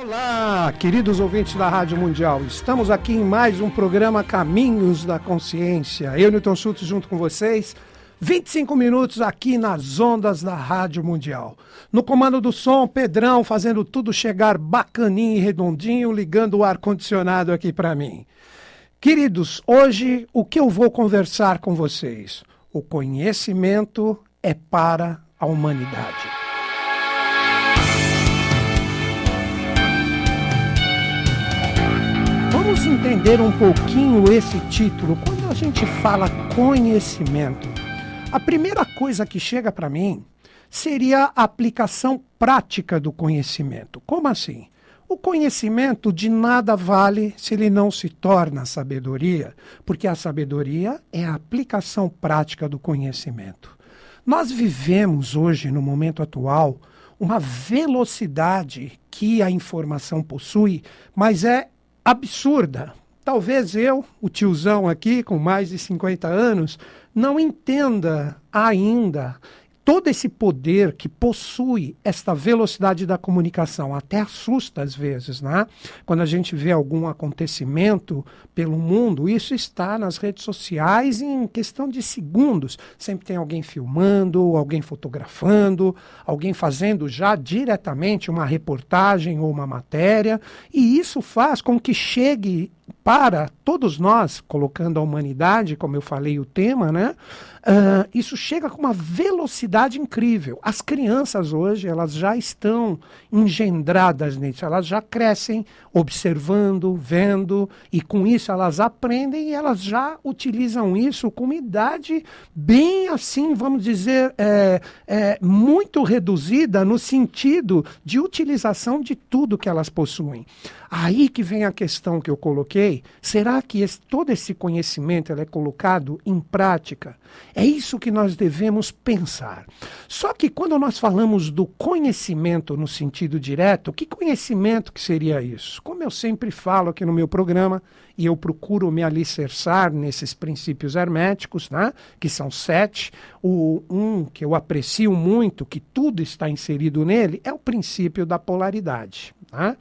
Olá, queridos ouvintes da Rádio Mundial. Estamos aqui em mais um programa Caminhos da Consciência. Eu, Newton Schultz, junto com vocês. 25 minutos aqui nas ondas da Rádio Mundial. No comando do som, Pedrão fazendo tudo chegar bacaninho e redondinho, ligando o ar-condicionado aqui para mim. Queridos, hoje o que eu vou conversar com vocês? O conhecimento é para a humanidade. Vamos entender um pouquinho esse título. Quando a gente fala conhecimento, a primeira coisa que chega para mim seria a aplicação prática do conhecimento. Como assim? O conhecimento de nada vale se ele não se torna sabedoria, porque a sabedoria é a aplicação prática do conhecimento. Nós vivemos hoje, no momento atual, uma velocidade que a informação possui, mas é absurda. Talvez eu, o tiozão aqui, com mais de 50 anos, não entenda ainda todo esse poder que possui esta velocidade da comunicação até assusta às vezes, né? Quando a gente vê algum acontecimento pelo mundo, isso está nas redes sociais em questão de segundos. Sempre tem alguém filmando, alguém fotografando, alguém fazendo já diretamente uma reportagem ou uma matéria, e isso faz com que chegue para todos nós, colocando a humanidade, como eu falei o tema, né? Uh, isso chega com uma velocidade incrível. As crianças hoje, elas já estão engendradas nisso, elas já crescem observando, vendo, e com isso elas aprendem e elas já utilizam isso com uma idade bem assim, vamos dizer, é, é, muito reduzida no sentido de utilização de tudo que elas possuem. Aí que vem a questão que eu coloquei: será que esse, todo esse conhecimento é colocado em prática? É isso que nós devemos pensar. Só que quando nós falamos do conhecimento no sentido direto, que conhecimento que seria isso? Como eu sempre falo aqui no meu programa, e eu procuro me alicerçar nesses princípios herméticos, né? que são sete. O um que eu aprecio muito, que tudo está inserido nele, é o princípio da polaridade. Né?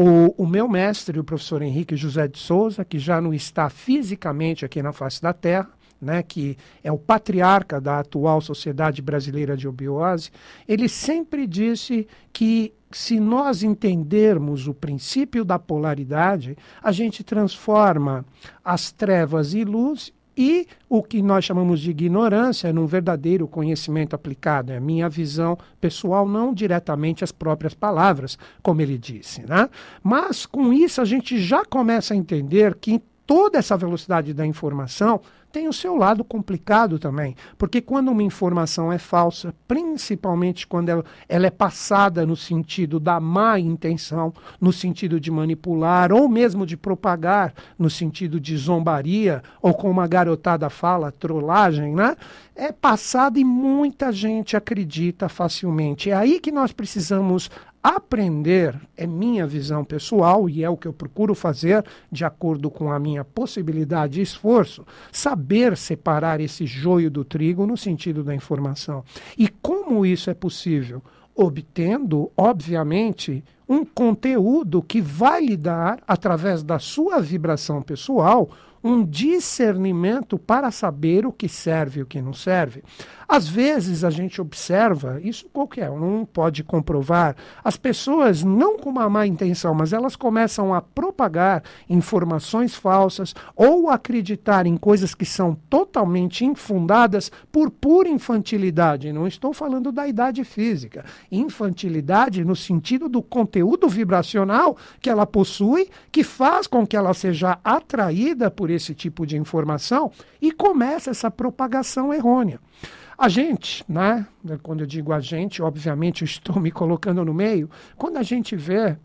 O, o, meu mestre, o professor Henrique José de Souza, que já não está fisicamente aqui na face da Terra, né, que é o patriarca da atual Sociedade Brasileira de Obiose, ele sempre disse que se nós entendermos o princípio da polaridade, a gente transforma as trevas em luz e o que nós chamamos de ignorância um verdadeiro conhecimento aplicado. É a minha visão pessoal, não diretamente as próprias palavras, como ele disse. Né? Mas com isso a gente já começa a entender que toda essa velocidade da informação tem o seu lado complicado também, porque quando uma informação é falsa, principalmente quando ela, ela, é passada no sentido da má intenção, no sentido de manipular ou mesmo de propagar, no sentido de zombaria ou com uma garotada fala, trollagem, né? É passada e muita gente acredita facilmente. É aí que nós precisamos Aprender é minha visão pessoal e é o que eu procuro fazer de acordo com a minha possibilidade e esforço, saber separar esse joio do trigo no sentido da informação. E como isso é possível? Obtendo, obviamente, um conteúdo que vai lhe dar, através da sua vibração pessoal, um discernimento para saber o que serve e o que não serve. Às vezes a gente observa, isso qualquer um pode comprovar, as pessoas não com uma má intenção, mas elas começam a propagar informações falsas ou acreditar em coisas que são totalmente infundadas por pura infantilidade. Não estou falando da idade física, infantilidade no sentido do conteúdo conteúdo vibracional que ela possui, que faz com que ela seja atraída por esse tipo de informação e começa essa propagação errônea. A gente, né? Quando eu digo a gente, obviamente eu estou me colocando no meio. Quando a gente vê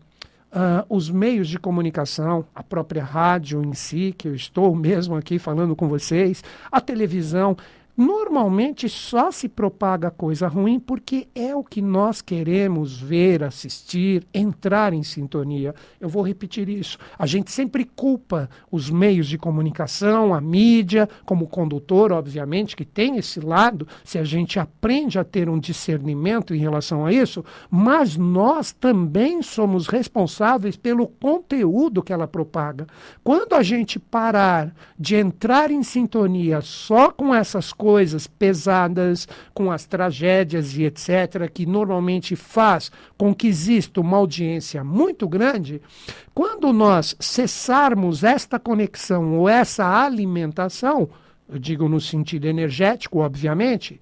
Uh, os meios de comunicação, a própria rádio em si, que eu estou mesmo aqui falando com vocês, a televisão, Normalmente só se propaga coisa ruim porque é o que nós queremos ver, assistir, entrar em sintonia. Eu vou repetir isso. A gente sempre culpa os meios de comunicação, a mídia, como condutor, obviamente, que tem esse lado, se a gente aprende a ter um discernimento em relação a isso, mas nós também somos responsáveis pelo conteúdo que ela propaga. Quando a gente parar de entrar em sintonia só com essas coisas, coisas pesadas, com as tragédias e etc., que normalmente faz com que exista uma audiência muito grande, quando nós cessarmos esta conexão ou essa alimentação, eu digo no sentido energético, obviamente,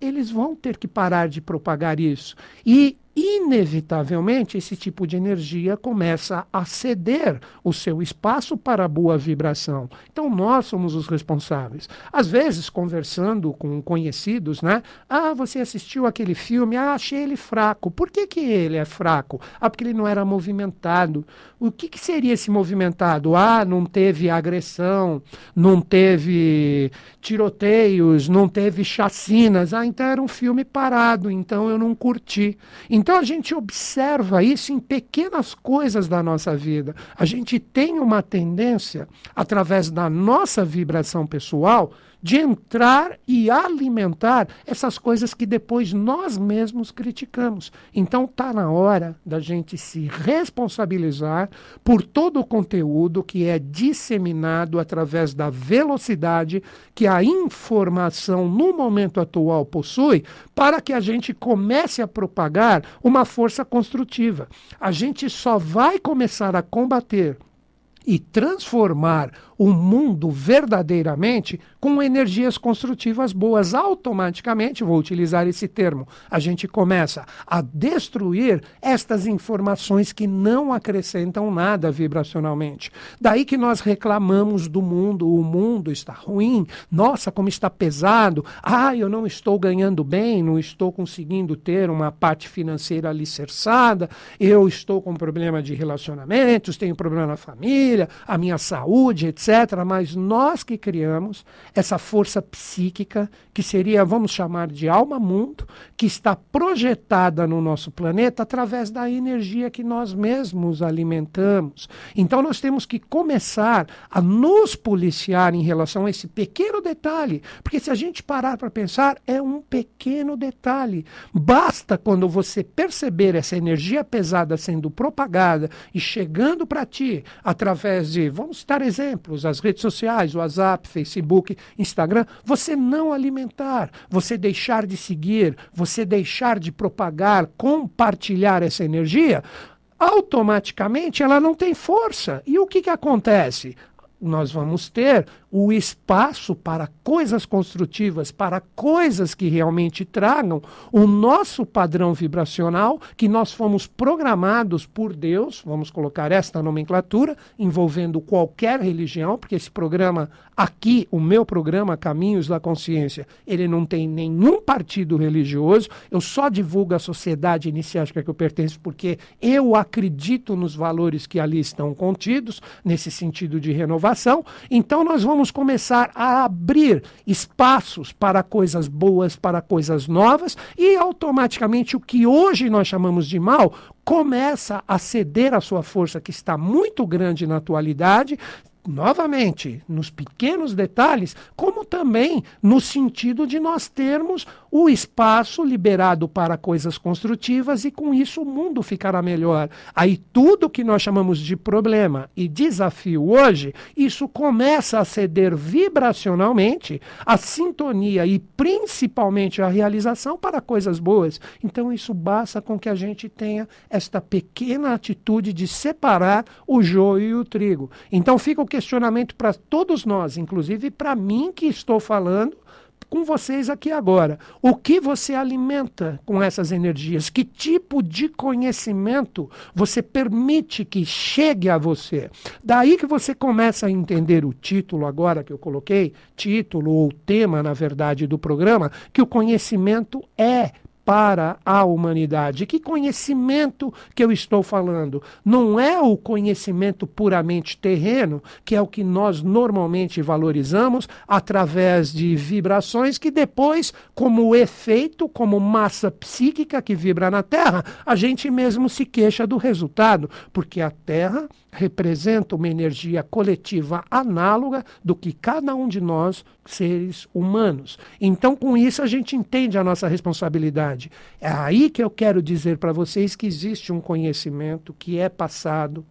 eles vão ter que parar de propagar isso. E inevitavelmente esse tipo de energia começa a ceder o seu espaço para a boa vibração. Então nós somos os responsáveis. Às vezes conversando com conhecidos, né? Ah, você assistiu aquele filme? Ah, achei ele fraco. Por que que ele é fraco? Ah, porque ele não era movimentado. O que que seria esse movimentado? Ah, não teve agressão, não teve tiroteios, não teve chacinas. Ah, então era um filme parado, então eu não curti. Então a gente observa isso em pequenas coisas da nossa vida. A gente tem uma tendência, através da nossa vibração pessoal, de entrar e alimentar essas coisas que depois nós mesmos criticamos. Então está na hora da gente se responsabilizar por todo o conteúdo que é disseminado através da velocidade que a informação no momento atual possui, para que a gente comece a propagar uma força construtiva. A gente só vai começar a combater e transformar o mundo verdadeiramente com energias construtivas boas. Automaticamente, vou utilizar esse termo, a gente começa a destruir estas informações que não acrescentam nada vibracionalmente. Daí que nós reclamamos do mundo, o mundo está ruim, nossa, como está pesado, ah, eu não estou ganhando bem, não estou conseguindo ter uma parte financeira alicerçada, eu estou com problema de relacionamentos, tenho problema na família família, a minha saúde, etc. Mas nós que criamos essa força psíquica, que seria, vamos chamar de alma-mundo, que está projetada no nosso planeta através da energia que nós mesmos alimentamos. Então nós temos que começar a nos policiar em relação a esse pequeno detalhe, porque se a gente parar para pensar, é um pequeno detalhe. Basta quando você perceber essa energia pesada sendo propagada e chegando para ti através através de, vamos citar exemplos, as redes sociais, WhatsApp, Facebook, Instagram, você não alimentar, você deixar de seguir, você deixar de propagar, compartilhar essa energia, automaticamente ela não tem força. E o que, que acontece? Nós vamos ter o espaço para coisas construtivas, para coisas que realmente tragam o nosso padrão vibracional que nós fomos programados por Deus, vamos colocar esta nomenclatura, envolvendo qualquer religião, porque esse programa aqui, o meu programa Caminhos da Consciência, ele não tem nenhum partido religioso, eu só divulgo a sociedade iniciática que eu pertenço porque eu acredito nos valores que ali estão contidos, nesse sentido de renovação. Então nós vamos vamos começar a abrir espaços para coisas boas, para coisas novas, e automaticamente o que hoje nós chamamos de mal começa a ceder a sua força, que está muito grande na atualidade, novamente, nos pequenos detalhes, como também no sentido de nós termos o espaço liberado para coisas construtivas e com isso o mundo ficará melhor. Aí tudo que nós chamamos de problema e desafio hoje, isso começa a ceder vibracionalmente a sintonia e principalmente a realização para coisas boas. Então isso basta com que a gente tenha esta pequena atitude de separar o joio e o trigo. Então fica o questionamento para todos nós, inclusive para mim que estou falando com vocês aqui agora. O que você alimenta com essas energias? Que tipo de conhecimento você permite que chegue a você? Daí que você começa a entender o título agora que eu coloquei, título ou tema, na verdade, do programa, que o conhecimento é para a humanidade. Que conhecimento que eu estou falando? Não é o conhecimento puramente terreno, que é o que nós normalmente valorizamos através de vibrações que depois, como efeito, como massa psíquica que vibra na Terra, a gente mesmo se queixa do resultado, porque a Terra representa uma energia coletiva análoga do que cada um de nós, seres humanos. Então, com isso, a gente entende a nossa responsabilidade. É aí que eu quero dizer para vocês que existe um conhecimento que é passado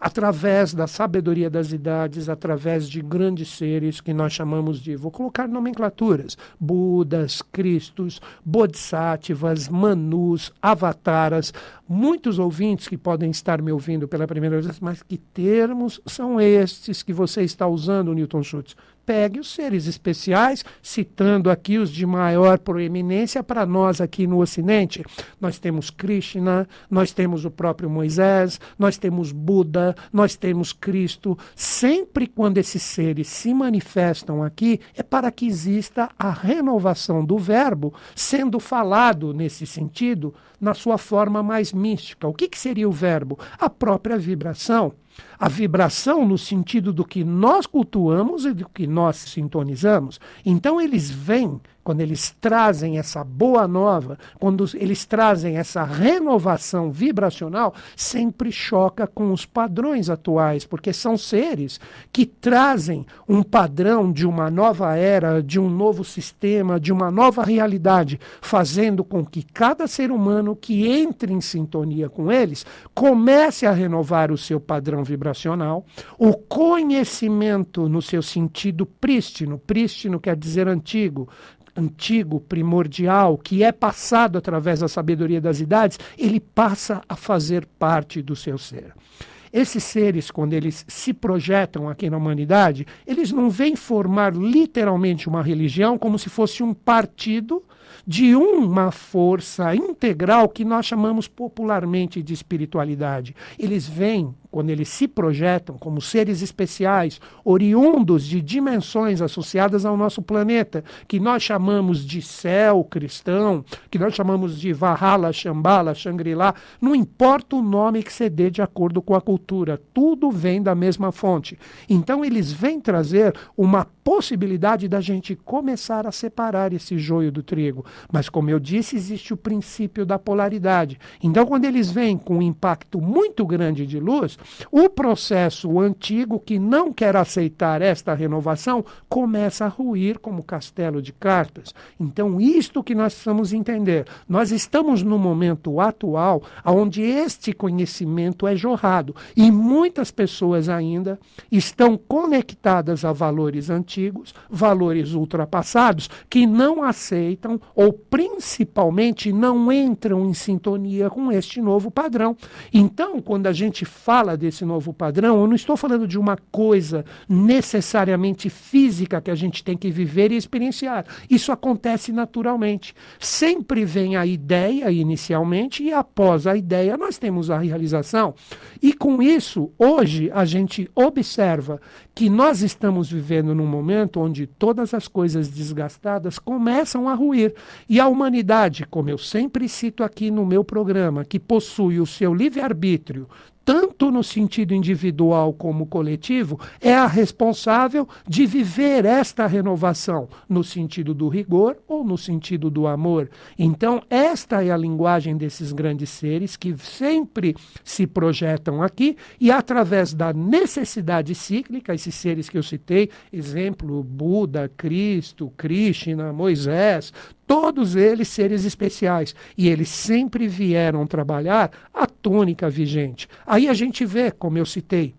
através da sabedoria das idades, através de grandes seres que nós chamamos de, vou colocar nomenclaturas, Budas, Cristos, Bodhisattvas, Manus, Avataras, muitos ouvintes que podem estar me ouvindo pela primeira vez, mas que termos são estes que você está usando, Newton Schultz? pegue os seres especiais, citando aqui os de maior proeminência para nós aqui no Ocidente. Nós temos Krishna, nós temos o próprio Moisés, nós temos Buda, nós temos Cristo. Sempre quando esses seres se manifestam aqui, é para que exista a renovação do verbo sendo falado nesse sentido na sua forma mais mística. O que, que seria o verbo? A própria vibração a vibração no sentido do que nós cultuamos e do que nós sintonizamos. Então eles vêm quando eles trazem essa boa nova, quando eles trazem essa renovação vibracional, sempre choca com os padrões atuais, porque são seres que trazem um padrão de uma nova era, de um novo sistema, de uma nova realidade, fazendo com que cada ser humano que entre em sintonia com eles comece a renovar o seu padrão vibracional, o conhecimento no seu sentido prístino, prístino quer dizer antigo, antigo, primordial, que é passado através da sabedoria das idades, ele passa a fazer parte do seu ser. Esses seres, quando eles se projetam aqui na humanidade, eles não vêm formar literalmente uma religião como se fosse um partido de uma força integral que nós chamamos popularmente de espiritualidade. Eles vêm, quando eles se projetam como seres especiais, oriundos de dimensões associadas ao nosso planeta, que nós chamamos de céu cristão, que nós chamamos de Valhalla, Shambhala, Shangri-La, não importa o nome que você dê de acordo com a cultura, tudo vem da mesma fonte. Então eles vêm trazer uma possibilidade da gente começar a separar esse joio do trigo, mas, como eu disse, existe o princípio da polaridade. Então, quando eles vêm com um impacto muito grande de luz, o processo antigo que não quer aceitar esta renovação começa a ruir como castelo de cartas. Então, isto que nós precisamos entender. Nós estamos no momento atual onde este conhecimento é jorrado e muitas pessoas ainda estão conectadas a valores antigos, valores ultrapassados, que não aceitam ou principalmente não entram em sintonia com este novo padrão. Então, quando a gente fala desse novo padrão, eu não estou falando de uma coisa necessariamente física que a gente tem que viver e experienciar. Isso acontece naturalmente. Sempre vem a ideia inicialmente e após a ideia nós temos a realização. E com isso, hoje a gente observa que nós estamos vivendo num momento onde todas as coisas desgastadas começam a ruir. E a humanidade, como eu sempre cito aqui no meu programa, que possui o seu livre-arbítrio tanto no sentido individual como coletivo, é a responsável de viver esta renovação no sentido do rigor ou no sentido do amor. Então, esta é a linguagem desses grandes seres que sempre se projetam aqui e através da necessidade cíclica, esses seres que eu citei, exemplo, Buda, Cristo, Krishna, Moisés, todos eles seres especiais, e eles sempre vieram trabalhar a tônica vigente, a Aí a gente vê, como eu citei,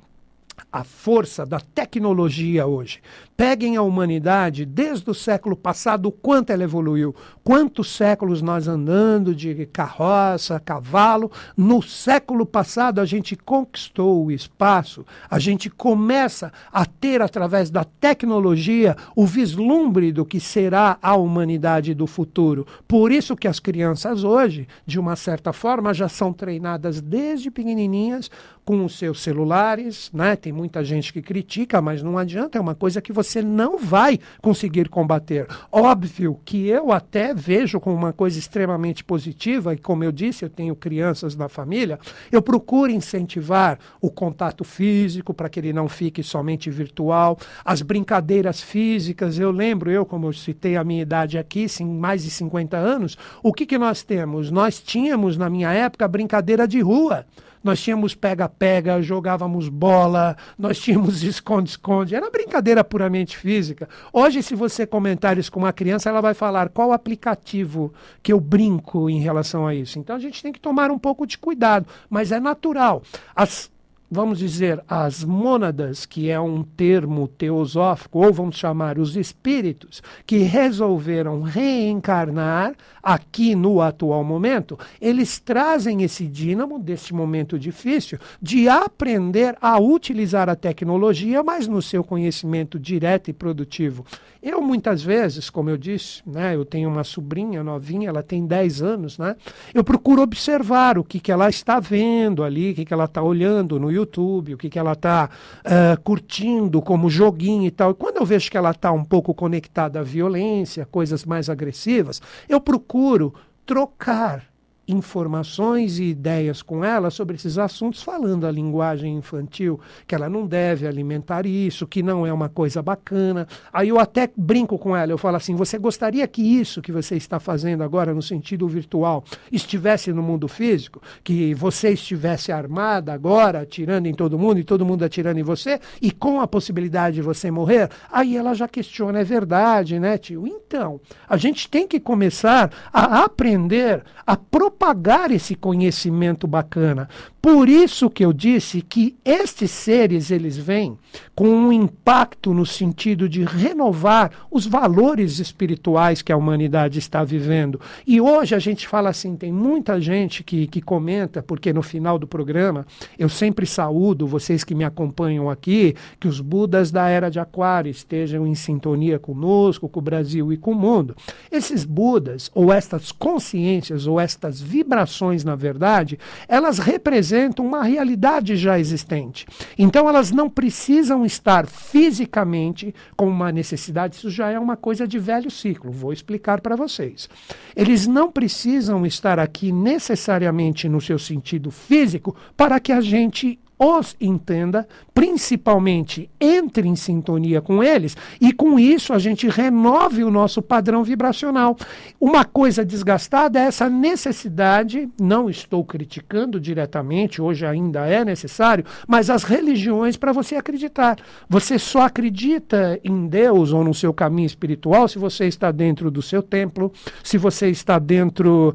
a força da tecnologia hoje. Peguem a humanidade desde o século passado, o quanto ela evoluiu. Quantos séculos nós andando de carroça, cavalo. No século passado, a gente conquistou o espaço, a gente começa a ter, através da tecnologia, o vislumbre do que será a humanidade do futuro. Por isso que as crianças hoje, de uma certa forma, já são treinadas desde pequenininhas com os seus celulares, né? Tem muita gente que critica, mas não adianta, é uma coisa que você não vai conseguir combater. Óbvio que eu até vejo como uma coisa extremamente positiva, e como eu disse, eu tenho crianças na família, eu procuro incentivar o contato físico para que ele não fique somente virtual, as brincadeiras físicas. Eu lembro, eu, como eu citei a minha idade aqui, sim, mais de 50 anos, o que, que nós temos? Nós tínhamos, na minha época, brincadeira de rua nós tínhamos pega-pega, jogávamos bola, nós tínhamos esconde-esconde. Era brincadeira puramente física. Hoje, se você comentar isso com uma criança, ela vai falar qual aplicativo que eu brinco em relação a isso. Então a gente tem que tomar um pouco de cuidado, mas é natural. As vamos dizer, as mônadas, que é um termo teosófico, ou vamos chamar os espíritos, que resolveram reencarnar aqui no atual momento, eles trazem esse dínamo desse momento difícil de aprender a utilizar a tecnologia, mas no seu conhecimento direto e produtivo. Eu muitas vezes, como eu disse, né, eu tenho uma sobrinha novinha, ela tem 10 anos, né? Eu procuro observar o que, que ela está vendo ali, o que, que ela está olhando no YouTube, o que, que ela está uh, ah, curtindo como joguinho e tal. E quando eu vejo que ela está um pouco conectada à violência, coisas mais agressivas, eu procuro trocar informações e ideias com ela sobre esses assuntos, falando a linguagem infantil, que ela não deve alimentar isso, que não é uma coisa bacana. Aí eu até brinco com ela, eu falo assim: você gostaria que isso que você está fazendo agora no sentido virtual estivesse no mundo físico? Que você estivesse armada agora, atirando em todo mundo e todo mundo atirando em você, e com a possibilidade de você morrer? Aí ela já questiona: é verdade, né, tio? Então, a gente tem que começar a aprender a propor pagar esse conhecimento bacana, por isso que eu disse que estes seres eles vêm com um impacto no sentido de renovar os valores espirituais que a humanidade está vivendo. E hoje a gente fala assim, tem muita gente que, que comenta, porque no final do programa eu sempre saúdo vocês que me acompanham aqui, que os Budas da Era de Aquário estejam em sintonia conosco, com o Brasil e com o mundo. Esses Budas, ou estas consciências, ou estas vibrações, na verdade, elas representam representam uma realidade já existente. Então elas não precisam estar fisicamente com uma necessidade, isso já é uma coisa de velho ciclo, vou explicar para vocês. Eles não precisam estar aqui necessariamente no seu sentido físico para que a gente os entenda, principalmente entre em sintonia com eles, e com isso a gente renove o nosso padrão vibracional. Uma coisa desgastada é essa necessidade, não estou criticando diretamente, hoje ainda é necessário, mas as religiões para você acreditar. Você só acredita em Deus ou no seu caminho espiritual se você está dentro do seu templo, se você está dentro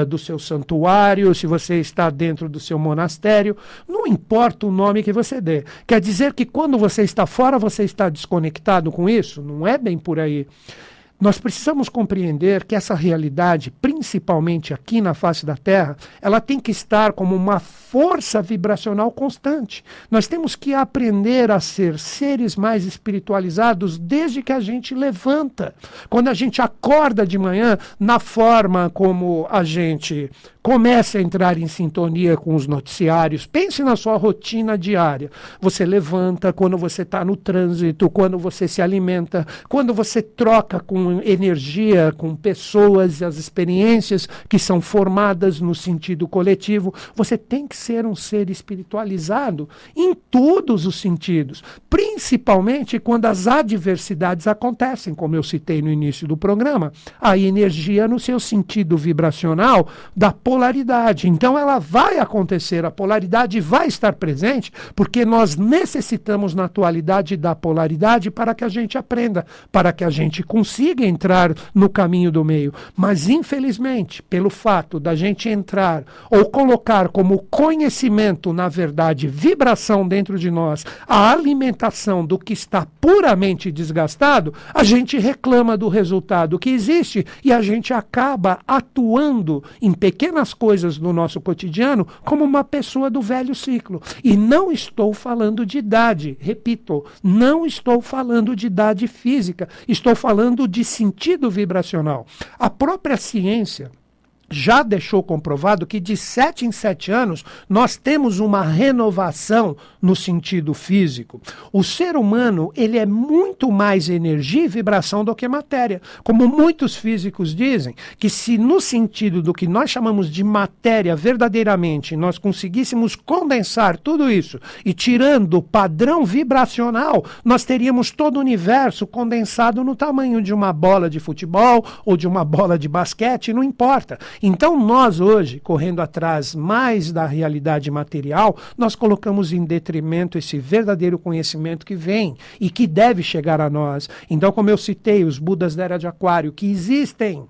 uh, do seu santuário, se você está dentro do seu monastério. entanto, importa o nome que você dê. Quer dizer que quando você está fora, você está desconectado com isso? Não é bem por aí. Nós precisamos compreender que essa realidade, principalmente aqui na face da Terra, ela tem que estar como uma força vibracional constante. Nós temos que aprender a ser seres mais espiritualizados desde que a gente levanta. Quando a gente acorda de manhã, na forma como a gente Comece a entrar em sintonia com os noticiários. Pense na sua rotina diária. Você levanta quando você está no trânsito, quando você se alimenta, quando você troca com energia, com pessoas, e as experiências que são formadas no sentido coletivo. Você tem que ser um ser espiritualizado em todos os sentidos, principalmente quando as adversidades acontecem, como eu citei no início do programa. A energia, no seu sentido vibracional, da polaridade. Então ela vai acontecer, a polaridade vai estar presente, porque nós necessitamos na atualidade da polaridade para que a gente aprenda, para que a gente consiga entrar no caminho do meio. Mas infelizmente, pelo fato da gente entrar ou colocar como conhecimento, na verdade, vibração dentro de nós, a alimentação do que está puramente desgastado, a gente reclama do resultado que existe e a gente acaba atuando em pequenas as coisas no nosso cotidiano como uma pessoa do velho ciclo. E não estou falando de idade, repito, não estou falando de idade física, estou falando de sentido vibracional. A própria ciência já deixou comprovado que de sete em sete anos nós temos uma renovação no sentido físico. O ser humano ele é muito mais energia e vibração do que matéria. Como muitos físicos dizem, que se no sentido do que nós chamamos de matéria verdadeiramente nós conseguíssemos condensar tudo isso e tirando o padrão vibracional, nós teríamos todo o universo condensado no tamanho de uma bola de futebol ou de uma bola de basquete, não importa. Então, nós hoje, correndo atrás mais da realidade material, nós colocamos em detrimento esse verdadeiro conhecimento que vem e que deve chegar a nós. Então, como eu citei, os Budas da Era de Aquário, que existem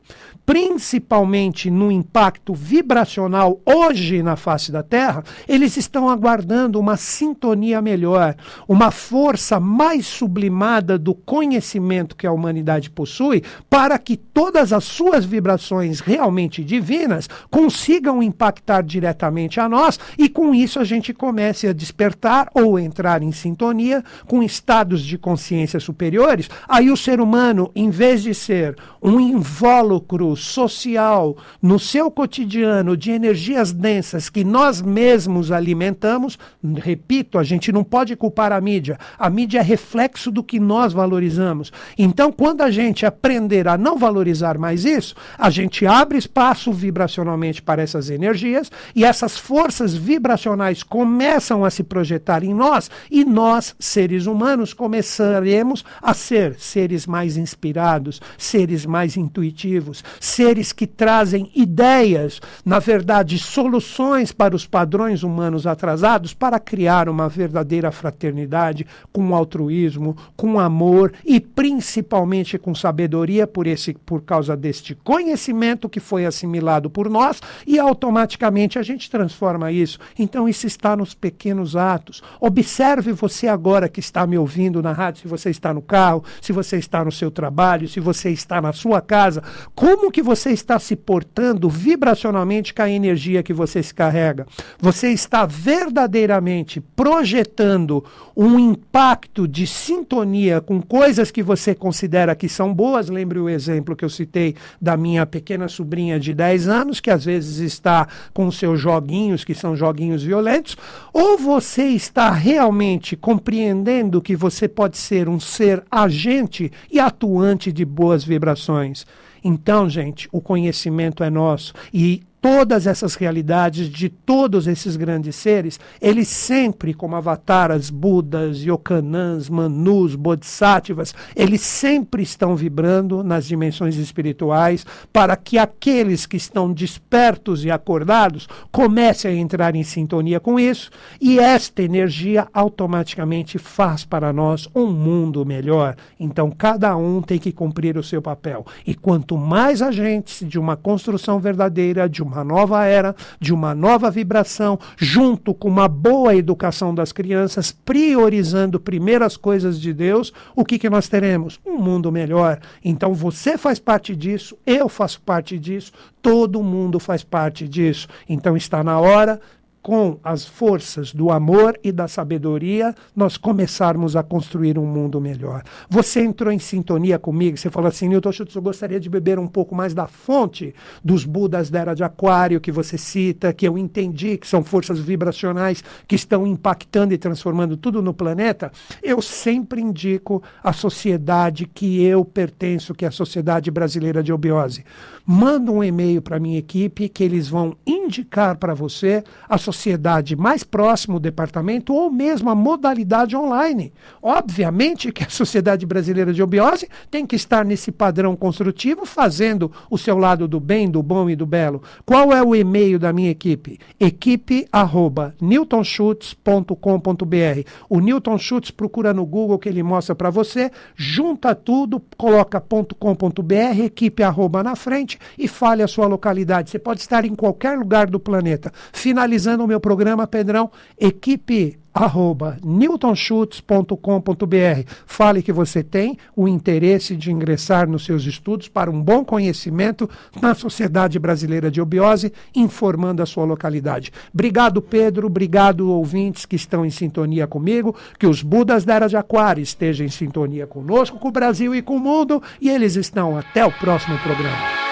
principalmente no impacto vibracional hoje na face da Terra, eles estão aguardando uma sintonia melhor, uma força mais sublimada do conhecimento que a humanidade possui, para que todas as suas vibrações realmente divinas consigam impactar diretamente a nós e com isso a gente comece a despertar ou entrar em sintonia com estados de consciência superiores. Aí o ser humano, em vez de ser um invólucro social no seu cotidiano de energias densas que nós mesmos alimentamos, repito, a gente não pode culpar a mídia. A mídia é reflexo do que nós valorizamos. Então, quando a gente aprender a não valorizar mais isso, a gente abre espaço espaço vibracionalmente para essas energias e essas forças vibracionais começam a se projetar em nós e nós, seres humanos, começaremos a ser seres mais inspirados, seres mais intuitivos, seres que trazem ideias, na verdade, soluções para os padrões humanos atrasados para criar uma verdadeira fraternidade com altruísmo, com amor e principalmente com sabedoria por esse por causa deste conhecimento que foi assim assimilado por nós e automaticamente a gente transforma isso. Então isso está nos pequenos atos. Observe você agora que está me ouvindo na rádio, se você está no carro, se você está no seu trabalho, se você está na sua casa, como que você está se portando vibracionalmente com a energia que você se carrega? Você está verdadeiramente projetando um impacto de sintonia com coisas que você considera que são boas. Lembre o exemplo que eu citei da minha pequena sobrinha de 10 10 anos, que às vezes está com seus joguinhos, que são joguinhos violentos, ou você está realmente compreendendo que você pode ser um ser agente e atuante de boas vibrações. Então, gente, o conhecimento é nosso e todas essas realidades de todos esses grandes seres, eles sempre, como avataras, budas, yokanãs, manus, bodhisattvas, eles sempre estão vibrando nas dimensões espirituais para que aqueles que estão despertos e acordados comecem a entrar em sintonia com isso e esta energia automaticamente faz para nós um mundo melhor. Então cada um tem que cumprir o seu papel e quanto mais a gente de uma construção verdadeira, de uma uma nova era, de uma nova vibração, junto com uma boa educação das crianças, priorizando primeiro as coisas de Deus, o que, que nós teremos? Um mundo melhor. Então você faz parte disso, eu faço parte disso, todo mundo faz parte disso. Então está na hora com as forças do amor e da sabedoria, nós começarmos a construir um mundo melhor. Você entrou em sintonia comigo, você falou assim, Newton Schultz, eu gostaria de beber um pouco mais da fonte dos Budas da Era de Aquário que você cita, que eu entendi que são forças vibracionais que estão impactando e transformando tudo no planeta. Eu sempre indico a sociedade que eu pertenço, que é a Sociedade Brasileira de Obiose. Manda um e-mail para minha equipe que eles vão indicar para você a sociedade sociedade mais próxima ao departamento ou mesmo a modalidade online. Obviamente que a Sociedade Brasileira de Obiose tem que estar nesse padrão construtivo, fazendo o seu lado do bem, do bom e do belo. Qual é o e-mail da minha equipe? equipe@newtonschutz.com.br. O Newton Schutz procura no Google que ele mostra para você, junta tudo, coloca .com.br, equipe arroba na frente e fale a sua localidade. Você pode estar em qualquer lugar do planeta. Finalizando no meu programa, Pedrão, equipe arroba newtonschutz.com.br. Fale que você tem o interesse de ingressar nos seus estudos para um bom conhecimento na Sociedade Brasileira de Obiose, informando a sua localidade. Obrigado, Pedro. Obrigado, ouvintes que estão em sintonia comigo. Que os Budas da Era de Aquário estejam em sintonia conosco, com o Brasil e com o mundo. E eles estão. Até o próximo programa.